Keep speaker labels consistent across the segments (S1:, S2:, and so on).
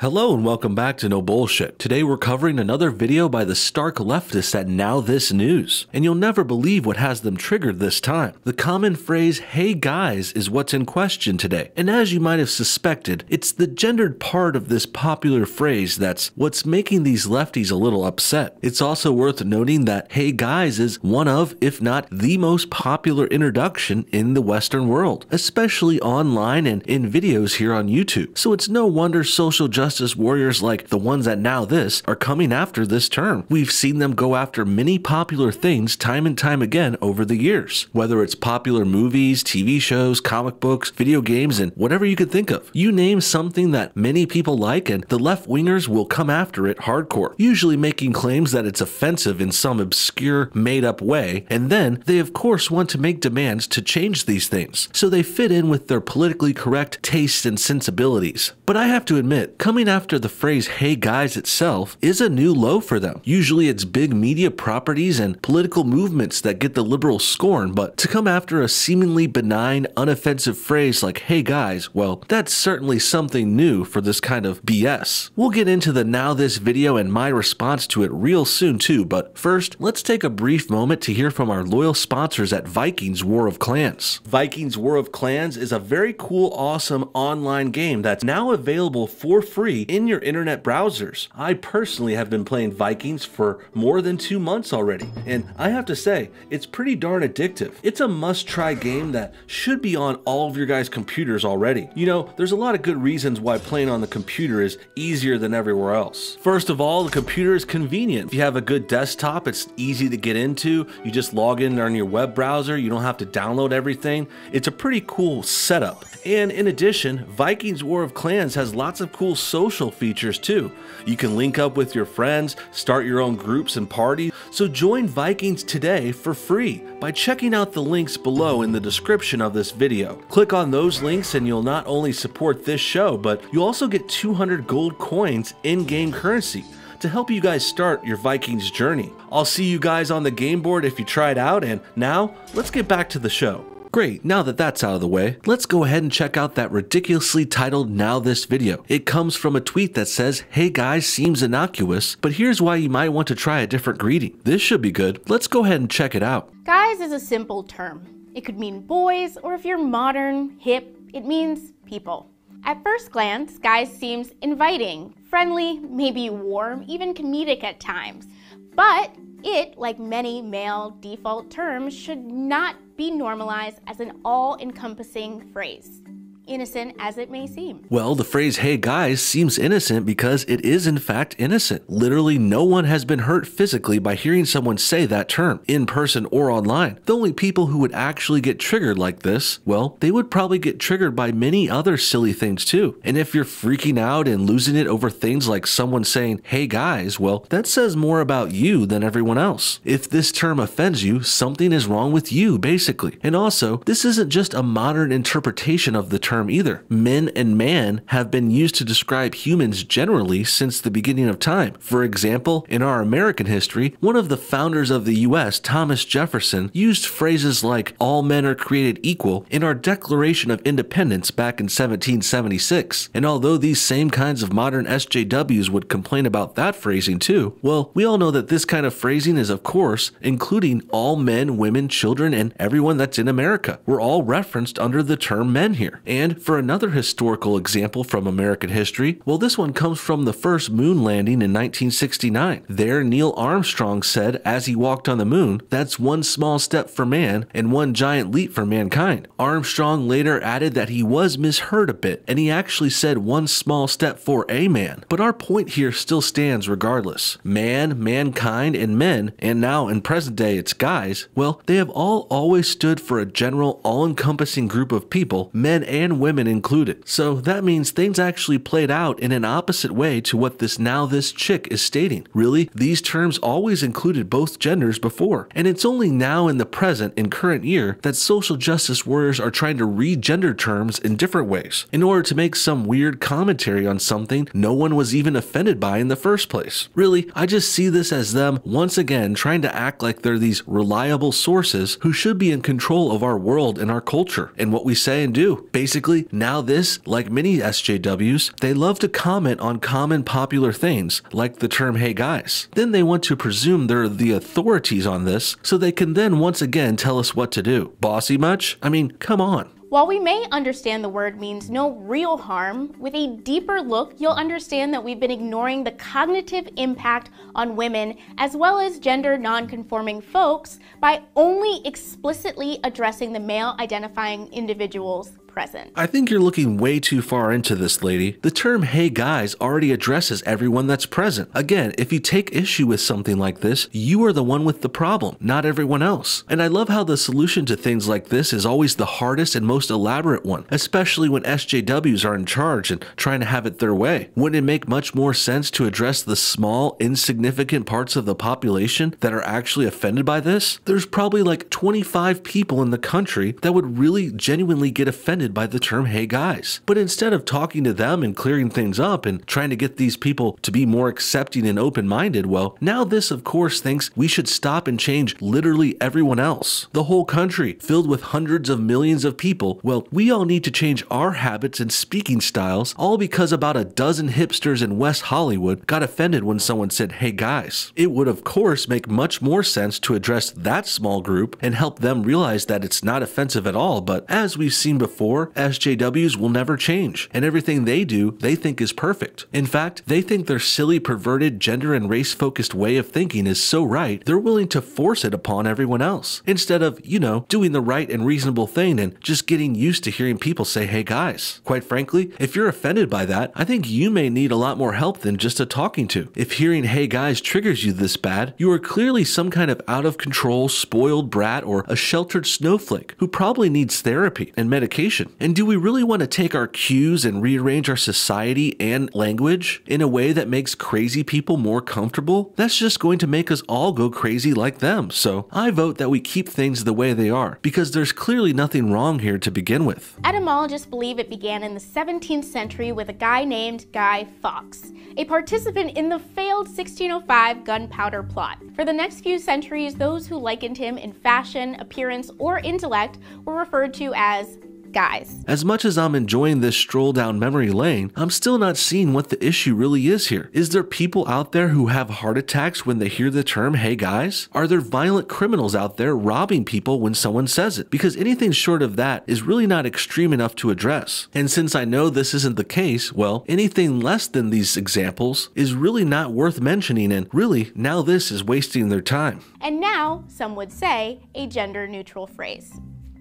S1: Hello and welcome back to No Bullshit. Today we're covering another video by the stark leftists at Now This News. And you'll never believe what has them triggered this time. The common phrase, hey guys, is what's in question today. And as you might have suspected, it's the gendered part of this popular phrase that's what's making these lefties a little upset. It's also worth noting that hey guys is one of, if not the most popular introduction in the Western world, especially online and in videos here on YouTube. So it's no wonder social justice justice warriors like the ones that now this are coming after this term. We've seen them go after many popular things time and time again over the years, whether it's popular movies, TV shows, comic books, video games, and whatever you could think of. You name something that many people like, and the left wingers will come after it hardcore, usually making claims that it's offensive in some obscure, made up way, and then they, of course, want to make demands to change these things, so they fit in with their politically correct tastes and sensibilities. But I have to admit, coming after the phrase hey guys itself is a new low for them. Usually it's big media properties and political movements that get the liberal scorn, but to come after a seemingly benign, unoffensive phrase like hey guys, well, that's certainly something new for this kind of BS. We'll get into the now this video and my response to it real soon too, but first, let's take a brief moment to hear from our loyal sponsors at Vikings War of Clans. Vikings War of Clans is a very cool, awesome online game that's now available available for free in your internet browsers. I personally have been playing Vikings for more than two months already, and I have to say, it's pretty darn addictive. It's a must try game that should be on all of your guys' computers already. You know, there's a lot of good reasons why playing on the computer is easier than everywhere else. First of all, the computer is convenient. If you have a good desktop, it's easy to get into. You just log in on your web browser, you don't have to download everything. It's a pretty cool setup. And in addition, Vikings War of Clans Friends has lots of cool social features too. You can link up with your friends, start your own groups and parties. So join Vikings today for free by checking out the links below in the description of this video. Click on those links and you'll not only support this show, but you'll also get 200 gold coins in game currency to help you guys start your Vikings journey. I'll see you guys on the game board if you try it out, and now let's get back to the show. Great, now that that's out of the way, let's go ahead and check out that ridiculously titled Now This video. It comes from a tweet that says, Hey guys, seems innocuous, but here's why you might want to try a different greeting. This should be good. Let's go ahead and check it out.
S2: Guys is a simple term. It could mean boys, or if you're modern, hip, it means people. At first glance, guys seems inviting, friendly, maybe warm, even comedic at times. But it, like many male default terms, should not be normalized as an all-encompassing phrase innocent as it may seem.
S1: Well, the phrase, hey guys, seems innocent because it is in fact innocent. Literally no one has been hurt physically by hearing someone say that term, in person or online. The only people who would actually get triggered like this, well, they would probably get triggered by many other silly things too. And if you're freaking out and losing it over things like someone saying, hey guys, well, that says more about you than everyone else. If this term offends you, something is wrong with you, basically. And also, this isn't just a modern interpretation of the term term either. Men and man have been used to describe humans generally since the beginning of time. For example, in our American history, one of the founders of the US, Thomas Jefferson, used phrases like all men are created equal in our Declaration of Independence back in 1776. And although these same kinds of modern SJWs would complain about that phrasing too, well, we all know that this kind of phrasing is, of course, including all men, women, children, and everyone that's in America. We're all referenced under the term men here. And and for another historical example from American history, well, this one comes from the first moon landing in 1969. There, Neil Armstrong said as he walked on the moon, That's one small step for man and one giant leap for mankind. Armstrong later added that he was misheard a bit, and he actually said one small step for a man. But our point here still stands regardless. Man, mankind, and men, and now in present day it's guys, well, they have all always stood for a general, all encompassing group of people, men and and women included. So that means things actually played out in an opposite way to what this now this chick is stating. Really, these terms always included both genders before. And it's only now in the present and current year that social justice warriors are trying to regender terms in different ways in order to make some weird commentary on something no one was even offended by in the first place. Really, I just see this as them once again trying to act like they're these reliable sources who should be in control of our world and our culture and what we say and do. Basically, Basically, now this, like many SJWs, they love to comment on common popular things, like the term hey guys. Then they want to presume they're the authorities on this, so they can then once again tell us what to do. Bossy much? I mean, come on.
S2: While we may understand the word means no real harm, with a deeper look, you'll understand that we've been ignoring the cognitive impact on women as well as gender nonconforming folks by only explicitly addressing the male identifying individuals present.
S1: I think you're looking way too far into this, lady. The term hey guys already addresses everyone that's present. Again, if you take issue with something like this, you are the one with the problem, not everyone else. And I love how the solution to things like this is always the hardest and most elaborate one, especially when SJWs are in charge and trying to have it their way. Wouldn't it make much more sense to address the small, insignificant parts of the population that are actually offended by this? There's probably like 25 people in the country that would really genuinely get offended offended by the term hey guys. But instead of talking to them and clearing things up and trying to get these people to be more accepting and open minded, well, now this, of course, thinks we should stop and change literally everyone else. The whole country, filled with hundreds of millions of people, well, we all need to change our habits and speaking styles, all because about a dozen hipsters in West Hollywood got offended when someone said hey guys. It would, of course, make much more sense to address that small group and help them realize that it's not offensive at all, but as we've seen before, for, SJWs will never change, and everything they do, they think is perfect. In fact, they think their silly, perverted, gender and race focused way of thinking is so right, they're willing to force it upon everyone else. Instead of, you know, doing the right and reasonable thing and just getting used to hearing people say, hey guys. Quite frankly, if you're offended by that, I think you may need a lot more help than just a talking to. If hearing hey guys triggers you this bad, you are clearly some kind of out of control, spoiled brat or a sheltered snowflake who probably needs therapy and medication and do we really want to take our cues and rearrange our society and language in a way that makes crazy people more comfortable? That's just going to make us all go crazy like them. So I vote that we keep things the way they are because there's clearly nothing wrong here to begin with.
S2: Etymologists believe it began in the 17th century with a guy named Guy Fawkes, a participant in the failed 1605 gunpowder plot. For the next few centuries, those who likened him in fashion, appearance, or intellect were referred to as guys. As
S1: much as I'm enjoying this stroll down memory lane, I'm still not seeing what the issue really is here. Is there people out there who have heart attacks when they hear the term, hey guys? Are there violent criminals out there robbing people when someone says it? Because anything short of that is really not extreme enough to address. And since I know this isn't the case, well, anything less than these examples is really not worth mentioning and really, now this is wasting their time.
S2: And now, some would say, a gender neutral phrase.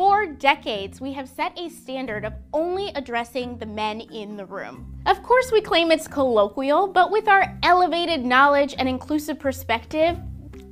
S2: For decades, we have set a standard of only addressing the men in the room. Of course, we claim it's colloquial, but with our elevated knowledge and inclusive perspective,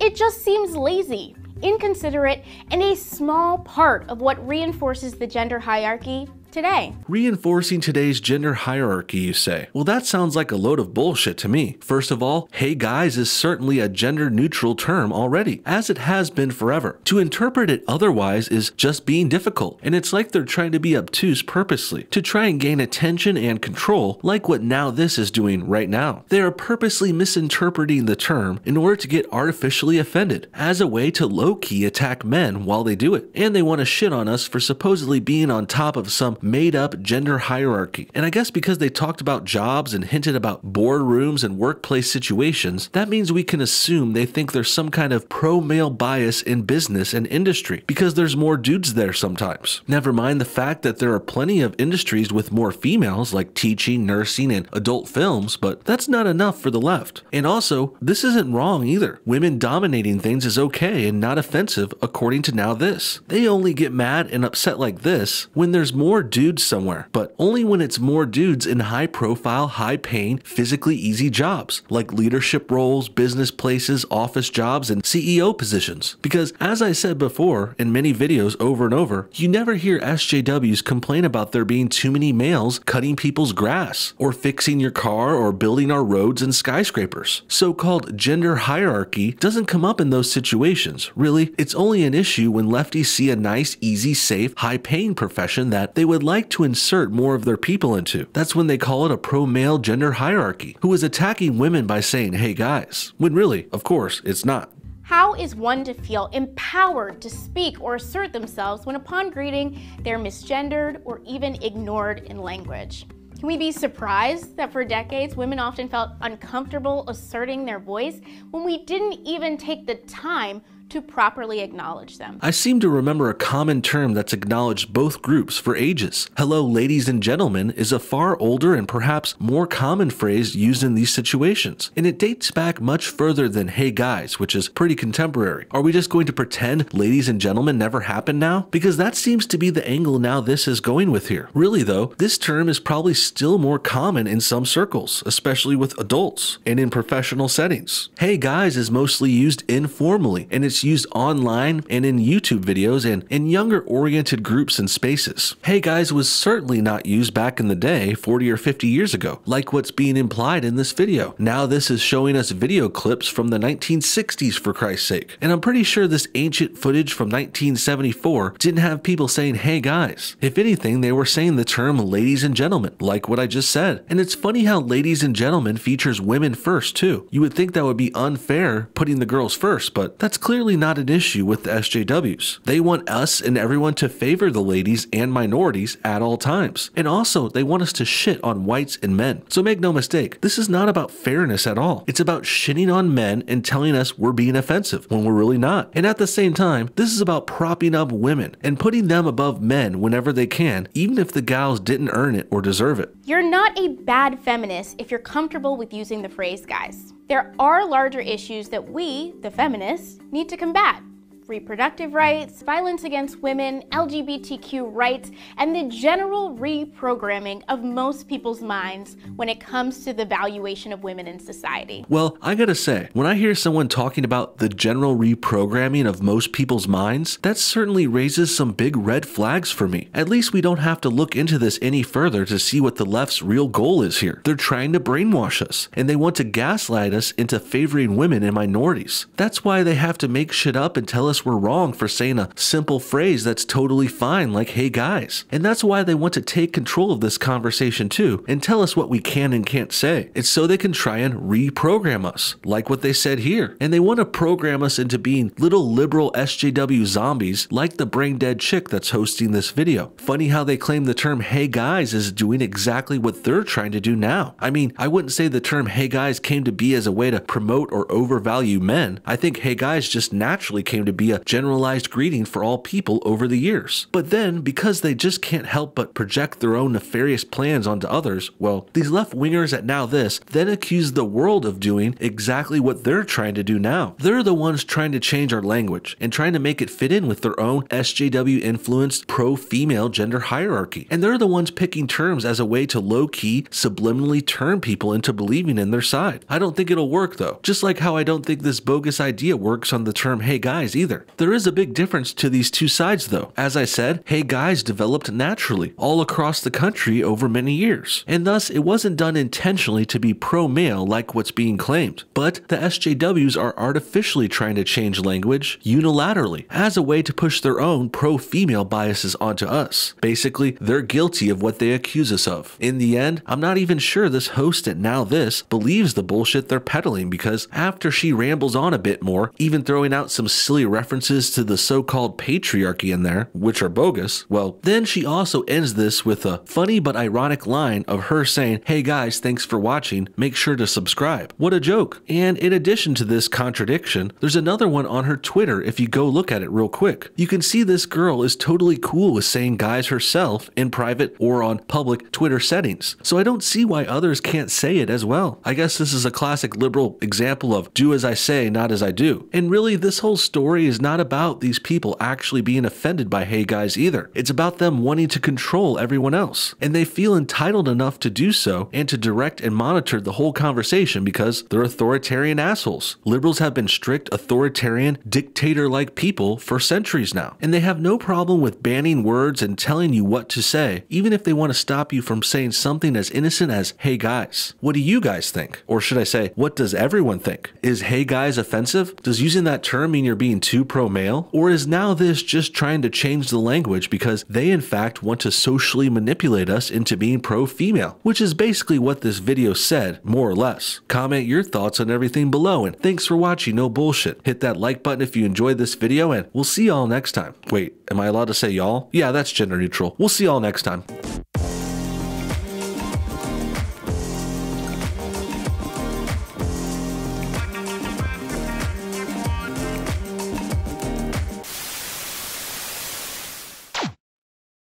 S2: it just seems lazy, inconsiderate, and a small part of what reinforces the gender hierarchy today.
S1: Reinforcing today's gender hierarchy, you say? Well, that sounds like a load of bullshit to me. First of all, hey guys is certainly a gender neutral term already, as it has been forever. To interpret it otherwise is just being difficult, and it's like they're trying to be obtuse purposely, to try and gain attention and control, like what Now This is doing right now. They are purposely misinterpreting the term in order to get artificially offended, as a way to low key attack men while they do it, and they want to shit on us for supposedly being on top of some made up gender hierarchy. And I guess because they talked about jobs and hinted about boardrooms and workplace situations, that means we can assume they think there's some kind of pro male bias in business and industry because there's more dudes there sometimes. Never mind the fact that there are plenty of industries with more females like teaching, nursing, and adult films, but that's not enough for the left. And also, this isn't wrong either. Women dominating things is okay and not offensive, according to Now This. They only get mad and upset like this when there's more dudes somewhere, but only when it's more dudes in high profile, high paying, physically easy jobs like leadership roles, business places, office jobs, and CEO positions. Because as I said before in many videos over and over, you never hear SJWs complain about there being too many males cutting people's grass or fixing your car or building our roads and skyscrapers. So called gender hierarchy doesn't come up in those situations, really. It's only an issue when lefties see a nice, easy, safe, high paying profession that they would like to insert more of their people into. That's when they call it a pro male gender hierarchy, who is attacking women by saying, hey guys, when really, of course, it's not.
S2: How is one to feel empowered to speak or assert themselves when upon greeting they're misgendered or even ignored in language? Can we be surprised that for decades women often felt uncomfortable asserting their voice when we didn't even take the time to properly acknowledge them.
S1: I seem to remember a common term that's acknowledged both groups for ages. Hello, ladies and gentlemen, is a far older and perhaps more common phrase used in these situations, and it dates back much further than hey guys, which is pretty contemporary. Are we just going to pretend ladies and gentlemen never happened now? Because that seems to be the angle now this is going with here. Really though, this term is probably still more common in some circles, especially with adults and in professional settings. Hey guys is mostly used informally and it's it's used online and in YouTube videos and in younger oriented groups and spaces. Hey guys was certainly not used back in the day, 40 or 50 years ago, like what's being implied in this video. Now this is showing us video clips from the 1960s for Christ's sake. And I'm pretty sure this ancient footage from 1974 didn't have people saying, hey guys. If anything, they were saying the term ladies and gentlemen, like what I just said. And it's funny how ladies and gentlemen features women first too. You would think that would be unfair putting the girls first, but that's clearly not an issue with the SJWs. They want us and everyone to favor the ladies and minorities at all times. And also, they want us to shit on whites and men. So make no mistake, this is not about fairness at all. It's about shitting on men and telling us we're being offensive when we're really not. And at the same time, this is about propping up women and putting them above men whenever they can, even if the gals didn't earn it or deserve it.
S2: You're not a bad feminist if you're comfortable with using the phrase guys. There are larger issues that we, the feminists, need to combat reproductive rights, violence against women, LGBTQ rights, and the general reprogramming of most people's minds when it comes to the valuation of women in society.
S1: Well, I gotta say, when I hear someone talking about the general reprogramming of most people's minds, that certainly raises some big red flags for me. At least we don't have to look into this any further to see what the left's real goal is here. They're trying to brainwash us, and they want to gaslight us into favoring women and minorities. That's why they have to make shit up and tell us us were wrong for saying a simple phrase that's totally fine, like, hey guys. And that's why they want to take control of this conversation too and tell us what we can and can't say. It's so they can try and reprogram us, like what they said here. And they want to program us into being little liberal SJW zombies like the brain dead chick that's hosting this video. Funny how they claim the term hey guys is doing exactly what they're trying to do now. I mean, I wouldn't say the term hey guys came to be as a way to promote or overvalue men. I think hey guys just naturally came to be be a generalized greeting for all people over the years. But then, because they just can't help but project their own nefarious plans onto others, well, these left wingers at Now This then accuse the world of doing exactly what they're trying to do now. They're the ones trying to change our language and trying to make it fit in with their own SJW influenced pro female gender hierarchy. And they're the ones picking terms as a way to low key subliminally turn people into believing in their side. I don't think it'll work though, just like how I don't think this bogus idea works on the term hey guys either either. There is a big difference to these two sides though. As I said, Hey Guys developed naturally all across the country over many years, and thus it wasn't done intentionally to be pro-male like what's being claimed. But the SJWs are artificially trying to change language unilaterally as a way to push their own pro-female biases onto us. Basically, they're guilty of what they accuse us of. In the end, I'm not even sure this host at Now This believes the bullshit they're peddling because after she rambles on a bit more, even throwing out some silly references references to the so called patriarchy in there, which are bogus, well, then she also ends this with a funny but ironic line of her saying, Hey guys, thanks for watching. Make sure to subscribe. What a joke. And in addition to this contradiction, there's another one on her Twitter if you go look at it real quick. You can see this girl is totally cool with saying guys herself in private or on public Twitter settings. So I don't see why others can't say it as well. I guess this is a classic liberal example of do as I say, not as I do. And really, this whole story is is not about these people actually being offended by hey guys either. It's about them wanting to control everyone else. And they feel entitled enough to do so and to direct and monitor the whole conversation because they're authoritarian assholes. Liberals have been strict, authoritarian, dictator like people for centuries now. And they have no problem with banning words and telling you what to say, even if they want to stop you from saying something as innocent as, hey guys, what do you guys think? Or should I say, what does everyone think? Is hey guys offensive? Does using that term mean you're being too Pro male? Or is now this just trying to change the language because they in fact want to socially manipulate us into being pro female, which is basically what this video said, more or less. Comment your thoughts on everything below and thanks for watching No Bullshit. Hit that like button if you enjoyed this video and we'll see y'all next time. Wait, am I allowed to say y'all? Yeah, that's gender neutral. We'll see y'all next time.